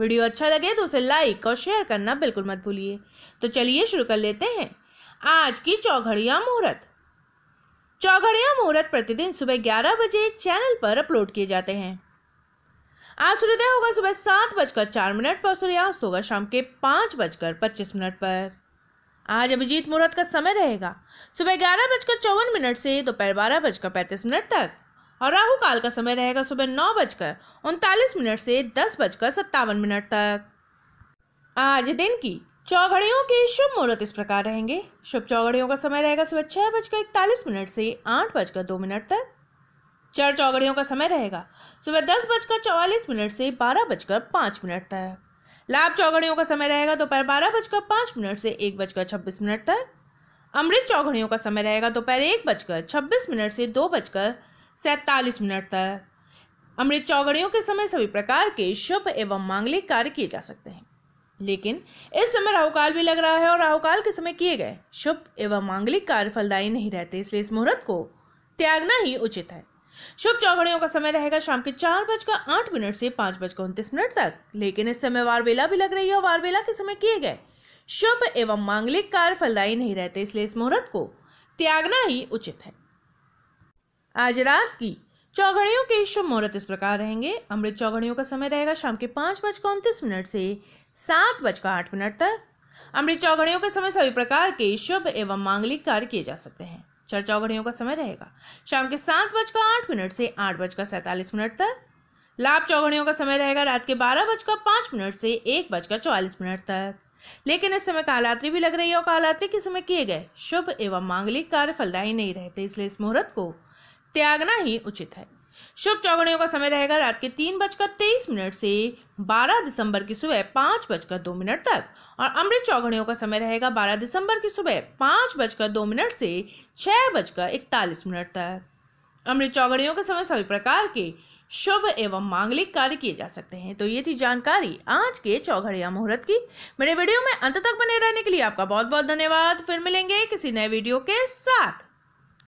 video अच्छा लगे तो उसे लाइक और शेयर करना बिल्कुल मत भूलिए तो चलिए शुरू कर लेते हैं आज की चौघड़िया मुहूर्त चौघड़िया मुहूर्त प्रतिदिन सुबह ग्यारह बजे चैनल पर अपलोड किए जाते हैं आज सूर्योदय होगा सुबह सात बजकर चार मिनट पर सूर्यास्त होगा शाम के पांच बजकर पच्चीस मिनट पर आज अभिजीत मुहूर्त का समय रहेगा सुबह ग्यारह बजकर चौवन मिनट से दोपहर बारह बजकर पैंतीस मिनट तक और राहु काल का समय रहेगा सुबह नौ बजकर उनतालीस मिनट से दस बजकर सत्तावन मिनट तक आज दिन की चौघड़ियों के शुभ मुहूर्त इस प्रकार रहेंगे शुभ चौघड़ियों का समय रहेगा सुबह छह बजकर इकतालीस मिनट से आठ बजकर दो मिनट तक चार चौघड़ियों का समय रहेगा सुबह दस बजकर चौवालीस मिनट से बारह बजकर पाँच मिनट तक लाभ चौघड़ियों का समय रहेगा दोपहर बारह बजकर पाँच मिनट से एक बजकर छब्बीस मिनट तक अमृत चौघड़ियों का समय रहेगा दोपहर एक बजकर छब्बीस मिनट से दो बजकर सैंतालीस मिनट तक अमृत चौगड़ियों के समय सभी प्रकार के शुभ एवं मांगलिक कार्य किए जा सकते हैं लेकिन इस समय राहुकाल भी लग रहा है और राहुकाल के समय किए गए शुभ एवं मांगलिक कार्य फलदायी नहीं रहते इसलिए इस मुहूर्त को त्यागना ही उचित है शुभ चौघड़ियों का समय रहेगा शाम के चार बजकर आठ मिनट से पाँच बजकर उनतीस मिनट तक लेकिन इस समय वारबेला भी लग रही है और वारबेला के समय किए गए शुभ एवं मांगलिक कार्य फलदायी नहीं रहते इसलिए इस मुहूर्त को त्यागना ही उचित है आज रात की चौघड़ियों के शुभ मुहूर्त इस प्रकार रहेंगे अमृत चौघड़ियों का समय रहेगा शाम के पाँच बजकर उनतीस मिनट से सात बजकर आठ मिनट तक अमृत चौघड़ियों के समय सभी प्रकार के शुभ एवं मांगलिक कार्य किए जा सकते हैं चर चौघड़ियों का समय रहेगा शाम के सात बजकर आठ मिनट से आठ बजकर सैंतालीस मिनट तक लाभ चौघड़ियों का समय रहेगा रात के बारह बजकर पाँच मिनट से एक बजकर चौवालीस मिनट तक लेकिन इस समय कालात्रि भी लग रही है और कालरात्रि के समय किए गए शुभ एवं मांगलिक कार्य फलदायी नहीं रहते इसलिए इस मुहूर्त को त्यागना ही उचित है शुभ चौगड़ियों का समय रहेगा रात के तीन बजकर तेईस मिनट से बारह दिसंबर की सुबह पाँच बजकर दो मिनट तक और अमृत चौगड़ियों का समय रहेगा बारह दिसंबर की सुबह पाँच बजकर दो मिनट से छः बजकर इकतालीस मिनट तक अमृत चौगड़ियों के समय सभी प्रकार के शुभ एवं मांगलिक कार्य किए जा सकते हैं तो ये थी जानकारी आज के चौघड़िया मुहूर्त की मेरे वीडियो में अंत तक बने रहने के लिए आपका बहुत बहुत धन्यवाद फिर मिलेंगे किसी नए वीडियो के साथ